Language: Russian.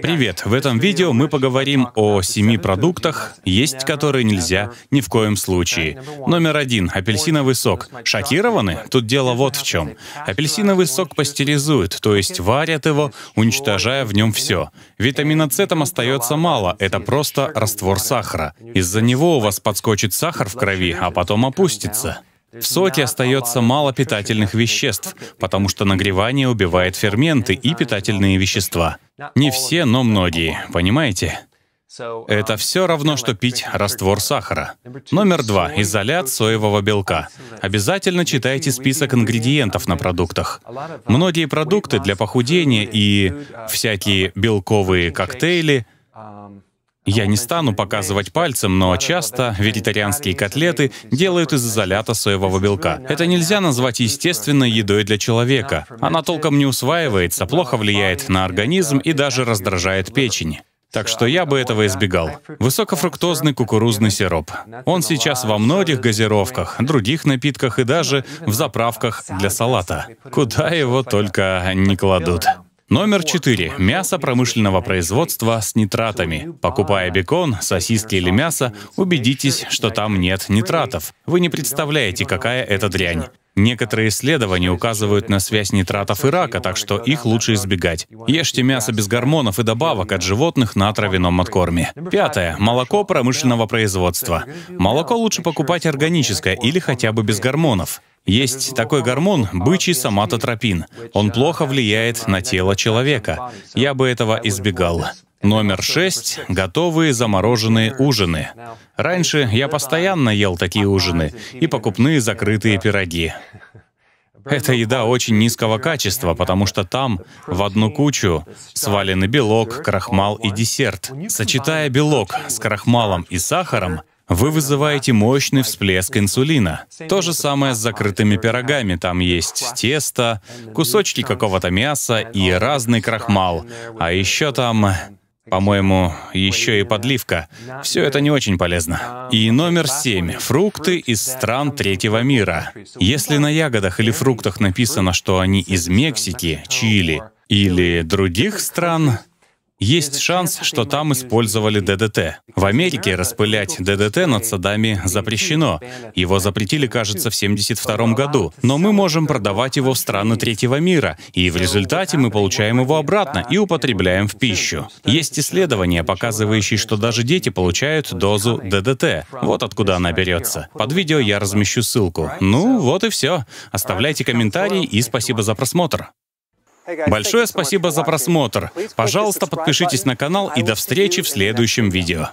Привет! В этом видео мы поговорим о семи продуктах, есть которые нельзя ни в коем случае. Номер один — апельсиновый сок. Шокированы? Тут дело вот в чем. Апельсиновый сок пастеризуют, то есть варят его, уничтожая в нем все. Витамина С там остается мало, это просто раствор сахара. Из-за него у вас подскочит сахар в крови, а потом опустится. В соке остается мало питательных веществ, потому что нагревание убивает ферменты и питательные вещества. Не все, но многие, понимаете? Это все равно, что пить раствор сахара. Номер два. Изолят соевого белка. Обязательно читайте список ингредиентов на продуктах. Многие продукты для похудения и всякие белковые коктейли я не стану показывать пальцем, но часто вегетарианские котлеты делают из изолята соевого белка. Это нельзя назвать естественной едой для человека. Она толком не усваивается, плохо влияет на организм и даже раздражает печень. Так что я бы этого избегал. Высокофруктозный кукурузный сироп. Он сейчас во многих газировках, других напитках и даже в заправках для салата. Куда его только не кладут. Номер четыре. Мясо промышленного производства с нитратами. Покупая бекон, сосиски или мясо, убедитесь, что там нет нитратов. Вы не представляете, какая это дрянь. Некоторые исследования указывают на связь нитратов и рака, так что их лучше избегать. Ешьте мясо без гормонов и добавок от животных на травяном откорме. Пятое. Молоко промышленного производства. Молоко лучше покупать органическое или хотя бы без гормонов. Есть такой гормон – бычий соматотропин. Он плохо влияет на тело человека. Я бы этого избегал. Номер шесть — готовые замороженные ужины. Раньше я постоянно ел такие ужины и покупные закрытые пироги. Эта еда очень низкого качества, потому что там в одну кучу свалены белок, крахмал и десерт. Сочетая белок с крахмалом и сахаром, вы вызываете мощный всплеск инсулина. То же самое с закрытыми пирогами. Там есть тесто, кусочки какого-то мяса и разный крахмал. А еще там по-моему, еще и подливка. Все это не очень полезно. И номер семь. Фрукты из стран третьего мира. Если на ягодах или фруктах написано, что они из Мексики, Чили или других стран, есть шанс, что там использовали ДДТ. В Америке распылять ДДТ над садами запрещено. Его запретили, кажется, в 1972 году. Но мы можем продавать его в страны третьего мира, и в результате мы получаем его обратно и употребляем в пищу. Есть исследования, показывающие, что даже дети получают дозу ДДТ. Вот откуда она берется. Под видео я размещу ссылку. Ну, вот и все. Оставляйте комментарии и спасибо за просмотр. Большое спасибо за просмотр. Пожалуйста, подпишитесь на канал и до встречи в следующем видео.